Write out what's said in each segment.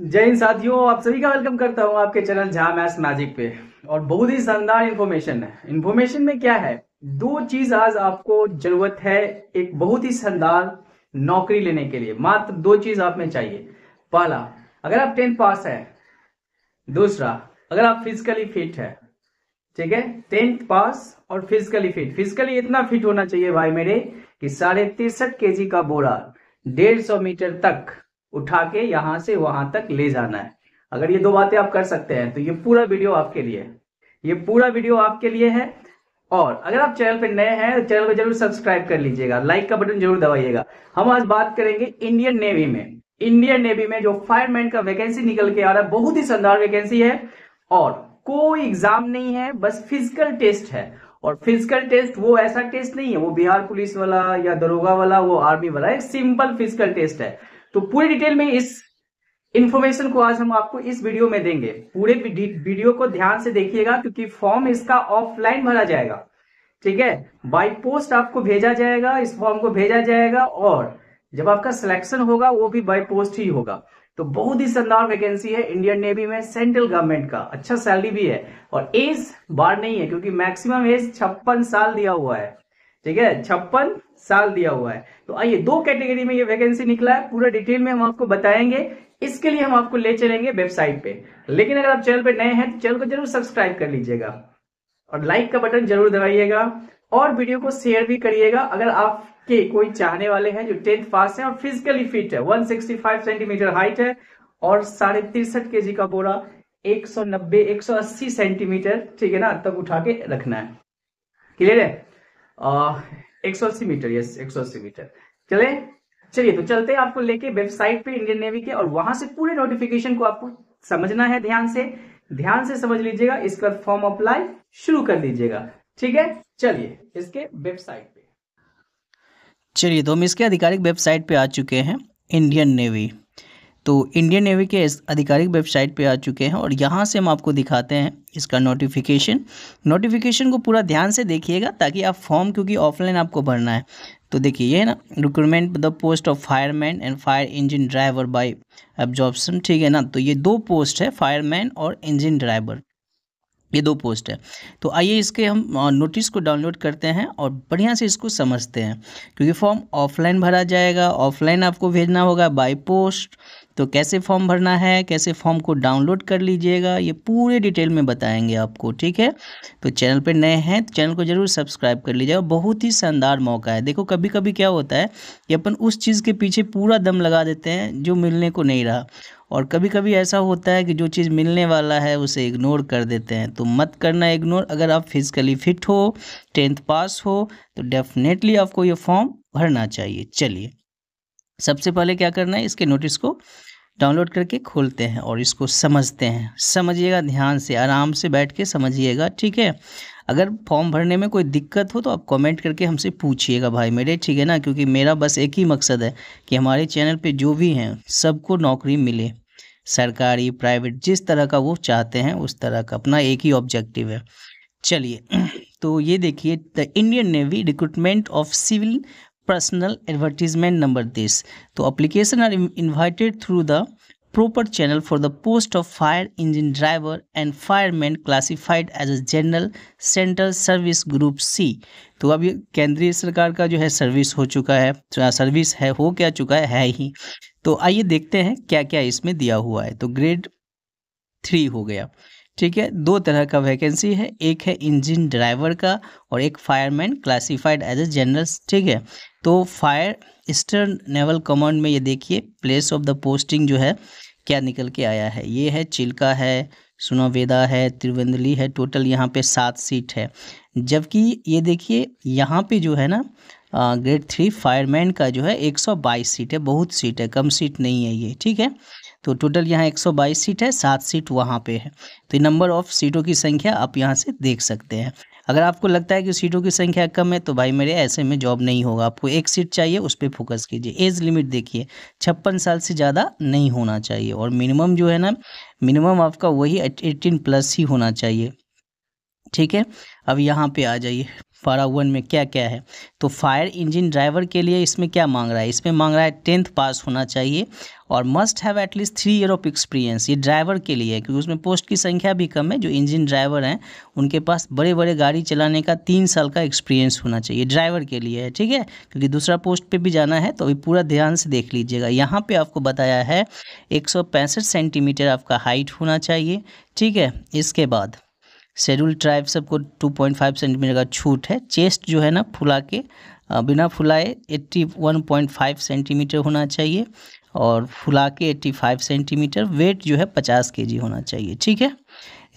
जय हिंद साथियों आप सभी का वेलकम करता हूं आपके चैनल झा मैथ मैजिक पे और बहुत ही शानदार इन्फॉर्मेशन है इन्फॉर्मेशन में क्या है दो चीज आज आपको जरूरत है एक बहुत ही शानदार नौकरी लेने के लिए मात्र दो चीज आप में चाहिए पहला अगर आप टेंथ पास है दूसरा अगर आप फिजिकली फिट है ठीक है टेंथ पास और फिजिकली फिट फिजिकली इतना फिट होना चाहिए भाई मेरे कि साढ़े तिरसठ के का बोरा डेढ़ सौ मीटर तक उठा के यहां से वहां तक ले जाना है अगर ये दो बातें आप कर सकते हैं तो ये पूरा वीडियो आपके लिए है ये पूरा वीडियो आपके लिए है और अगर आप चैनल पर नए हैं तो चैनल को जरूर सब्सक्राइब कर लीजिएगा लाइक का बटन जरूर दबाइएगा हम आज बात करेंगे इंडियन नेवी में इंडियन नेवी में जो फायरमैन का वैकेंसी निकल के आ रहा है बहुत ही शानदार वैकेंसी है और कोई एग्जाम नहीं है बस फिजिकल टेस्ट है और फिजिकल टेस्ट वो ऐसा टेस्ट नहीं है वो बिहार पुलिस वाला या दरोगा वाला वो आर्मी वाला एक सिंपल फिजिकल टेस्ट है तो पूरी डिटेल में इस इन्फॉर्मेशन को आज हम आपको इस वीडियो में देंगे पूरे वीडियो को ध्यान से देखिएगा क्योंकि फॉर्म इसका ऑफलाइन भरा जाएगा ठीक है बाई पोस्ट आपको भेजा जाएगा इस फॉर्म को भेजा जाएगा और जब आपका सिलेक्शन होगा वो भी बाई पोस्ट ही होगा तो बहुत ही शानदार वैकेंसी है इंडियन नेवी में सेंट्रल गवर्नमेंट का अच्छा सैलरी भी है और एज बार नहीं है क्योंकि मैक्सिमम एज छप्पन साल दिया हुआ है ठीक है छप्पन साल दिया हुआ है तो आइए दो कैटेगरी में ये वैकेंसी निकला है पूरा डिटेल में हम आपको बताएंगे इसके लिए हम आपको ले चलेंगे वेबसाइट पे लेकिन अगर आप चैनल पे नए हैं तो चैनल को जरूर सब्सक्राइब कर लीजिएगा और लाइक का बटन जरूर दबाइएगा और वीडियो को शेयर भी करिएगा अगर आपके कोई चाहने वाले हैं जो टेंथ पास है और फिजिकली फिट है वन सेंटीमीटर हाइट है और साढ़े तिरसठ के का बोरा एक सौ सेंटीमीटर ठीक है ना तक उठा के रखना है क्लियर है आ, एक सौ अस्सी मीटर यस एक सौ अस्सी मीटर चले चलिए तो चलते हैं आपको लेके वेबसाइट पे इंडियन नेवी के और वहां से पूरे नोटिफिकेशन को आपको समझना है ध्यान से ध्यान से समझ लीजिएगा इसका फॉर्म अप्लाई शुरू कर दीजिएगा ठीक है चलिए इसके वेबसाइट पे चलिए तो हम इसके आधिकारिक वेबसाइट पे आ चुके हैं इंडियन नेवी तो इंडियन नेवी के आधिकारिक वेबसाइट पे आ चुके हैं और यहाँ से हम आपको दिखाते हैं इसका नोटिफिकेशन नोटिफिकेशन को पूरा ध्यान से देखिएगा ताकि आप फॉर्म क्योंकि ऑफलाइन आपको भरना है तो देखिए ये ना recruitment the post of fireman and fire engine driver by absorption ठीक है ना तो ये दो पोस्ट है फायरमैन और इंजन ड्राइवर ये दो पोस्ट है तो आइए इसके हम नोटिस को डाउनलोड करते हैं और बढ़िया से इसको समझते हैं क्योंकि फॉर्म ऑफलाइन भरा जाएगा ऑफलाइन आपको भेजना होगा बाय पोस्ट तो कैसे फॉर्म भरना है कैसे फॉर्म को डाउनलोड कर लीजिएगा ये पूरे डिटेल में बताएंगे आपको ठीक है तो चैनल पर नए हैं तो चैनल को ज़रूर सब्सक्राइब कर लीजिएगा बहुत ही शानदार मौका है देखो कभी कभी क्या होता है कि अपन उस चीज़ के पीछे पूरा दम लगा देते हैं जो मिलने को नहीं रहा और कभी कभी ऐसा होता है कि जो चीज़ मिलने वाला है उसे इग्नोर कर देते हैं तो मत करना इग्नोर अगर आप फिज़िकली फिट हो टेंथ पास हो तो डेफिनेटली आपको ये फॉर्म भरना चाहिए चलिए सबसे पहले क्या करना है इसके नोटिस को डाउनलोड करके खोलते हैं और इसको समझते हैं समझिएगा ध्यान से आराम से बैठ के समझिएगा ठीक है अगर फॉर्म भरने में कोई दिक्कत हो तो आप कमेंट करके हमसे पूछिएगा भाई मेरे ठीक है ना क्योंकि मेरा बस एक ही मकसद है कि हमारे चैनल पे जो भी हैं सबको नौकरी मिले सरकारी प्राइवेट जिस तरह का वो चाहते हैं उस तरह का अपना एक ही ऑब्जेक्टिव है चलिए तो ये देखिए the Indian navy recruitment of civil personnel advertisement number this तो application are invited through the proper channel for the post of fire engine driver and fireman classified as a general central service group C तो अब ये केंद्रीय सरकार का जो है service हो चुका है सर्विस तो है हो क्या चुका है, है ही तो आइए देखते हैं क्या क्या इसमें दिया हुआ है तो ग्रेड थ्री हो गया ठीक है दो तरह का वैकेंसी है एक है इंजन ड्राइवर का और एक fireman classified as a general ठीक है तो फायर ईस्टर्न नेवल कमांड में ये देखिए प्लेस ऑफ द पोस्टिंग जो है क्या निकल के आया है ये है चिल्का है सुनावेदा है त्रिवेंदली है टोटल यहाँ पे सात सीट है जबकि ये देखिए यहाँ पे जो है ना ग्रेड थ्री फायरमैन का जो है 122 सीट है बहुत सीट है कम सीट नहीं है ये ठीक है तो टोटल यहाँ 122 सीट है सात सीट वहाँ पे है तो नंबर ऑफ़ सीटों की संख्या आप यहाँ से देख सकते हैं अगर आपको लगता है कि सीटों की संख्या कम है तो भाई मेरे ऐसे में जॉब नहीं होगा आपको एक सीट चाहिए उस पर फोकस कीजिए एज लिमिट देखिए छप्पन साल से ज़्यादा नहीं होना चाहिए और मिनिमम जो है ना मिनिमम आपका वही एटीन प्लस ही होना चाहिए ठीक है अब यहाँ पे आ जाइए पारा वन में क्या क्या है तो फायर इंजन ड्राइवर के लिए इसमें क्या मांग रहा है इसमें मांग रहा है टेंथ पास होना चाहिए और must have at least three year of experience ये ड्राइवर के लिए है क्योंकि उसमें पोस्ट की संख्या भी कम है जो इंजन ड्राइवर हैं उनके पास बड़े बड़े गाड़ी चलाने का तीन साल का एक्सपीरियंस होना चाहिए ड्राइवर के लिए है ठीक है क्योंकि दूसरा पोस्ट पे भी जाना है तो अभी पूरा ध्यान से देख लीजिएगा यहाँ पे आपको बताया है एक सेंटीमीटर आपका हाइट होना चाहिए ठीक है इसके बाद शेड्यूल ट्राइब सबको 2.5 सेंटीमीटर का छूट है चेस्ट जो है ना फुला के बिना फुलाए 81.5 सेंटीमीटर होना चाहिए और फुला के 85 सेंटीमीटर वेट जो है 50 केजी होना चाहिए ठीक है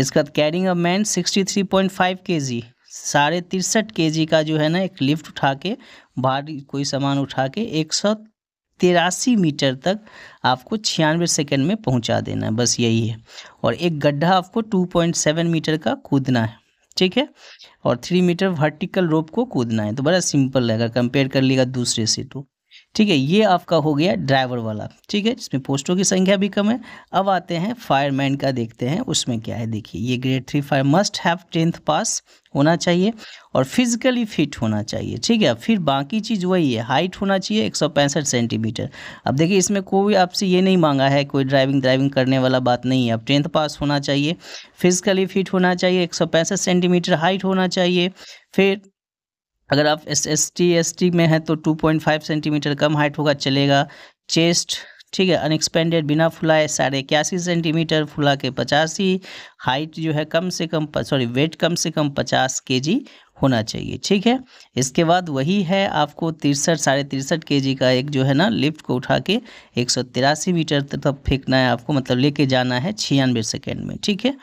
इसके बाद कैरिंग अ मैन 63.5 केजी साढ़े तिरसठ के का जो है ना एक लिफ्ट उठा के भारी कोई सामान उठा के एक सौ तिरासी मीटर तक आपको छियानवे सेकेंड में पहुंचा देना है बस यही है और एक गड्ढा आपको टू पॉइंट सेवन मीटर का कूदना है ठीक है और थ्री मीटर वर्टिकल रोप को कूदना है तो बड़ा सिंपल है अगर कंपेयर कर लेगा दूसरे से तो ठीक है ये आपका हो गया ड्राइवर वाला ठीक है जिसमें पोस्टों की संख्या भी कम है अब आते हैं फायरमैन का देखते हैं उसमें क्या है देखिए ये grade three fire must have tenth pass होना चाहिए और फिजिकली फिट होना चाहिए ठीक है फिर बाकी चीज़ वही है हाइट होना चाहिए एक सेंटीमीटर अब देखिए इसमें कोई आपसे ये नहीं मांगा है कोई ड्राइविंग ड्राइविंग करने वाला बात नहीं है अब टेंथ पास होना चाहिए फिजिकली फिट होना चाहिए एक सेंटीमीटर हाइट होना चाहिए फिर अगर आप S S T S T में हैं तो 2.5 सेंटीमीटर कम हाइट होगा चलेगा चेस्ट ठीक है अनएक्सपेंडेड बिना फुलाए साढ़े इक्यासी सेंटीमीटर फुला के पचासी हाइट जो है कम से कम सॉरी वेट कम से कम पचास के जी होना चाहिए ठीक है इसके बाद वही है आपको तिरसठ साढ़े तिरसठ के जी का एक जो है ना लिफ्ट को उठा के एक सौ तिरासी मीटर तक फेंकना है आपको मतलब लेके जाना है छियानवे सेकेंड में ठीक है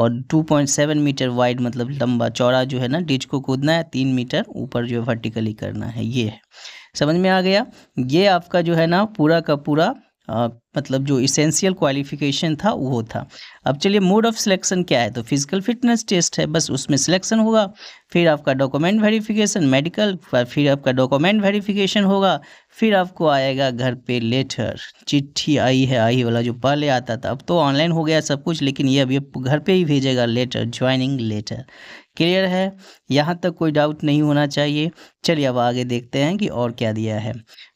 और 2.7 मीटर वाइड मतलब लंबा चौड़ा जो है ना डिच को कूदना है तीन मीटर ऊपर जो है वर्टिकली करना है ये है समझ में आ गया ये आपका जो है ना पूरा का पूरा मतलब जो इसेंशियल क्वालिफिकेशन था वो था अब चलिए मोड ऑफ सिलेक्शन क्या है तो फिजिकल फिटनेस टेस्ट है बस उसमें सिलेक्शन होगा फिर आपका डॉक्यूमेंट वेरिफिकेशन मेडिकल फिर आपका डॉक्यूमेंट वेरिफिकेशन होगा फिर आपको आएगा घर पे लेटर चिट्ठी आई है आई वाला जो पहले आता था अब तो ऑनलाइन हो गया सब कुछ लेकिन ये अभी घर पर ही भेजेगा लेटर ज्वाइनिंग लेटर क्लियर है यहाँ तक कोई डाउट नहीं होना चाहिए चलिए अब आगे देखते हैं कि और क्या दिया है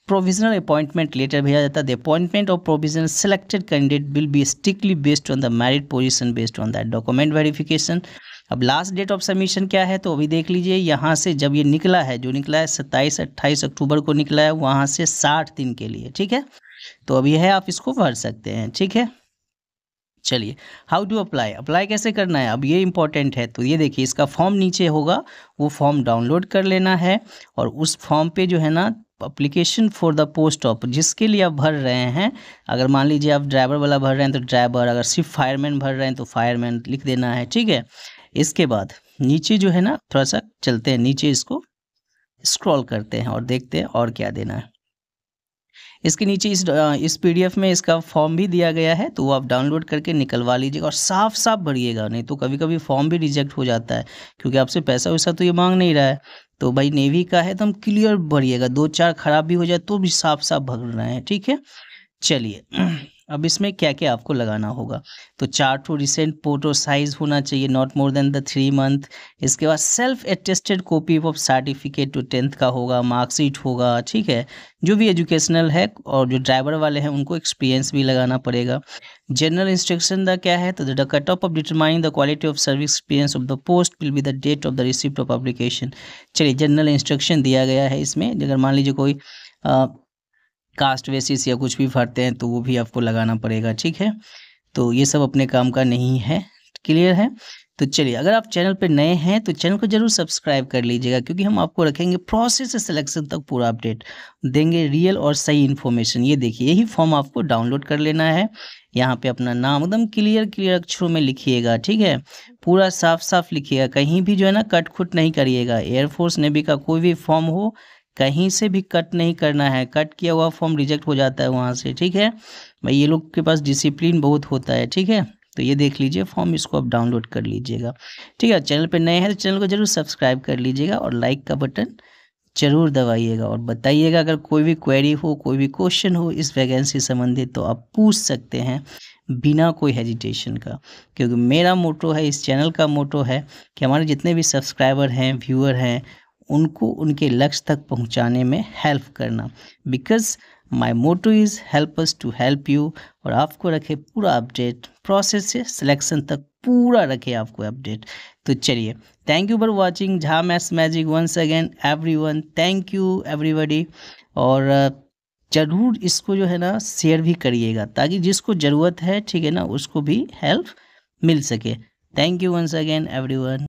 प्रोविजनल अपॉइंटमेंट लेटर भेजा जाता है the appointment of provisional selected candidate will be strictly based on the merit position based on that document verification अब लास्ट डेट ऑफ सबमिशन क्या है तो अभी देख लीजिए यहाँ से जब ये निकला है जो निकला है सत्ताईस अट्ठाईस अक्टूबर को निकला है वहाँ से साठ दिन के लिए ठीक है तो अभी है आप इसको भर सकते हैं ठीक है चलिए हाउ डू अप्लाई अप्लाई कैसे करना है अब ये इंपॉर्टेंट है तो ये देखिए इसका फॉर्म नीचे होगा वो फॉर्म डाउनलोड कर लेना है और उस फॉर्म पे जो है ना application for the post of जिसके लिए आप भर रहे हैं अगर मान लीजिए आप ड्राइवर वाला भर रहे हैं तो ड्राइवर अगर सिर्फ फायरमैन भर रहे हैं तो फायरमैन लिख देना है ठीक है इसके बाद नीचे जो है ना थोड़ा सा चलते हैं नीचे इसको स्क्रॉल करते हैं और देखते हैं और क्या देना है इसके नीचे इस इस पीडीएफ में इसका फॉर्म भी दिया गया है तो वो आप डाउनलोड करके निकलवा लीजिएगा और साफ साफ भरिएगा नहीं तो कभी कभी फॉर्म भी रिजेक्ट हो जाता है क्योंकि आपसे पैसा वैसा तो ये मांग नहीं रहा है तो भाई नेवी का है तो हम क्लियर भरिएगा दो चार खराब भी हो जाए तो भी साफ साफ भर रहे हैं ठीक है चलिए अब इसमें क्या क्या आपको लगाना होगा तो चार टू रिसेंट फोटो साइज होना चाहिए not more than the three month इसके बाद self attested copy of certificate to tenth का होगा मार्कशीट होगा ठीक है जो भी एजुकेशनल है और जो ड्राइवर वाले हैं उनको एक्सपीरियंस भी लगाना पड़ेगा जनरल इंस्ट्रक्शन द क्या है तो the cut off of determine the quality of service experience of the post will be the date of the receipt of publication चलिए जनरल इंस्ट्रक्शन दिया गया है इसमें अगर मान लीजिए कोई कास्ट बेसिस या कुछ भी भरते हैं तो वो भी आपको लगाना पड़ेगा ठीक है तो ये सब अपने काम का नहीं है क्लियर है तो चलिए अगर आप चैनल पर नए हैं तो चैनल को जरूर सब्सक्राइब कर लीजिएगा क्योंकि हम आपको रखेंगे प्रोसेस से सिलेक्शन तक पूरा अपडेट देंगे रियल और सही इन्फॉर्मेशन ये देखिए यही फॉर्म आपको डाउनलोड कर लेना है यहाँ पे अपना नाम एकदम क्लियर क्लियर अक्षरों में लिखिएगा ठीक है पूरा साफ साफ लिखिएगा कहीं भी जो है ना कट खुट नहीं करिएगा एयरफोर्स नेवी का कोई भी फॉर्म हो कहीं से भी कट नहीं करना है कट किया हुआ फॉर्म रिजेक्ट हो जाता है वहाँ से ठीक है भाई ये लोग के पास डिसिप्लिन बहुत होता है ठीक है तो ये देख लीजिए फॉर्म इसको आप डाउनलोड कर लीजिएगा ठीक है चैनल पर नए हैं तो चैनल को जरूर सब्सक्राइब कर लीजिएगा और लाइक का बटन जरूर दबाइएगा और बताइएगा अगर कोई भी क्वेरी हो कोई भी क्वेश्चन हो इस वैकेंसी संबंधित तो आप पूछ सकते हैं बिना कोई हेजिटेशन का क्योंकि मेरा मोटो है इस चैनल का मोटो है कि हमारे जितने भी सब्सक्राइबर हैं व्यूअर हैं उनको उनके लक्ष्य तक पहुंचाने में हेल्प करना because my motto is help us to help you और आपको रखे पूरा अपडेट प्रोसेस से सिलेक्शन तक पूरा रखे आपको अपडेट तो चलिए thank you for watching Jha maths magic once again every one thank you everybody और uh, ज़रूर इसको जो है ना शेयर भी करिएगा ताकि जिसको ज़रूरत है ठीक है ना उसको भी हेल्प मिल सके thank you once again one